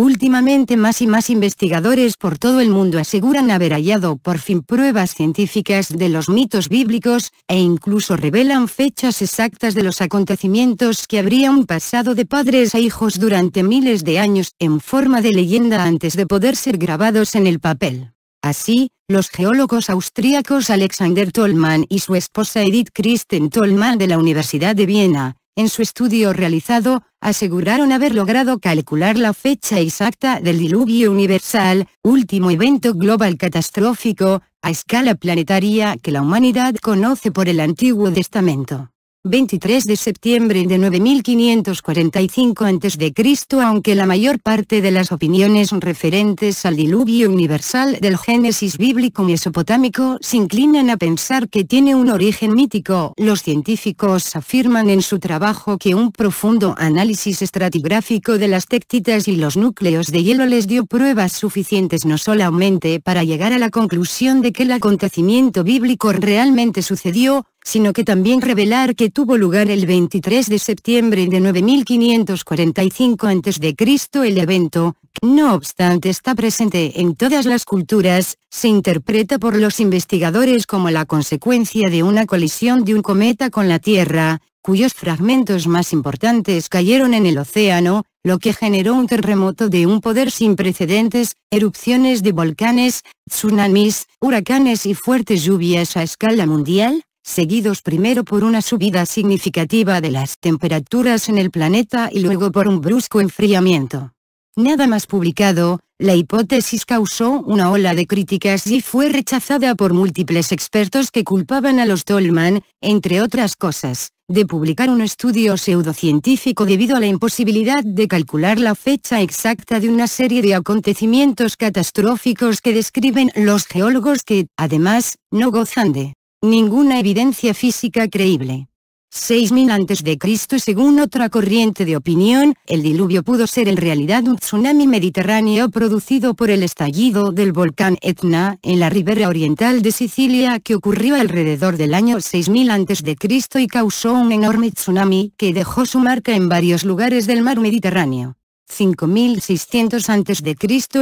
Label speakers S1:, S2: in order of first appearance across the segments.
S1: Últimamente más y más investigadores por todo el mundo aseguran haber hallado por fin pruebas científicas de los mitos bíblicos, e incluso revelan fechas exactas de los acontecimientos que habrían pasado de padres a e hijos durante miles de años, en forma de leyenda antes de poder ser grabados en el papel. Así, los geólogos austríacos Alexander Tolman y su esposa Edith Kristen Tolman de la Universidad de Viena, en su estudio realizado, aseguraron haber logrado calcular la fecha exacta del diluvio universal, último evento global catastrófico, a escala planetaria que la humanidad conoce por el Antiguo Testamento. 23 de septiembre de 9545 a.C. Aunque la mayor parte de las opiniones referentes al diluvio universal del Génesis bíblico mesopotámico se inclinan a pensar que tiene un origen mítico, los científicos afirman en su trabajo que un profundo análisis estratigráfico de las téctitas y los núcleos de hielo les dio pruebas suficientes no solamente para llegar a la conclusión de que el acontecimiento bíblico realmente sucedió, sino que también revelar que tuvo lugar el 23 de septiembre de 9545 a.C. el evento, que no obstante está presente en todas las culturas, se interpreta por los investigadores como la consecuencia de una colisión de un cometa con la Tierra, cuyos fragmentos más importantes cayeron en el océano, lo que generó un terremoto de un poder sin precedentes, erupciones de volcanes, tsunamis, huracanes y fuertes lluvias a escala mundial, seguidos primero por una subida significativa de las temperaturas en el planeta y luego por un brusco enfriamiento. Nada más publicado, la hipótesis causó una ola de críticas y fue rechazada por múltiples expertos que culpaban a los Tolman, entre otras cosas, de publicar un estudio pseudocientífico debido a la imposibilidad de calcular la fecha exacta de una serie de acontecimientos catastróficos que describen los geólogos que, además, no gozan de Ninguna evidencia física creíble. 6000 a.C. Según otra corriente de opinión, el diluvio pudo ser en realidad un tsunami mediterráneo producido por el estallido del volcán Etna, en la ribera oriental de Sicilia que ocurrió alrededor del año 6000 a.C. y causó un enorme tsunami que dejó su marca en varios lugares del mar Mediterráneo. 5600 a.C.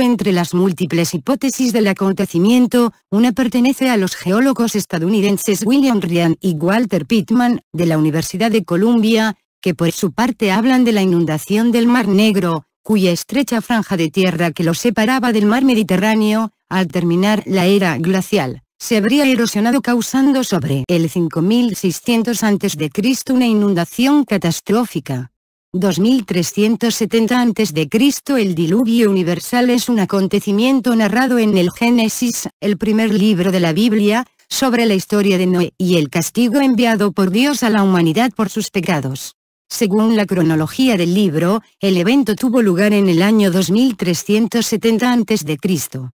S1: Entre las múltiples hipótesis del acontecimiento, una pertenece a los geólogos estadounidenses William Ryan y Walter Pittman, de la Universidad de Columbia, que por su parte hablan de la inundación del Mar Negro, cuya estrecha franja de tierra que lo separaba del mar Mediterráneo, al terminar la era glacial, se habría erosionado causando sobre el 5600 a.C. una inundación catastrófica. 2370 a.C. El diluvio universal es un acontecimiento narrado en el Génesis, el primer libro de la Biblia, sobre la historia de Noé y el castigo enviado por Dios a la humanidad por sus pecados. Según la cronología del libro, el evento tuvo lugar en el año 2370 a.C.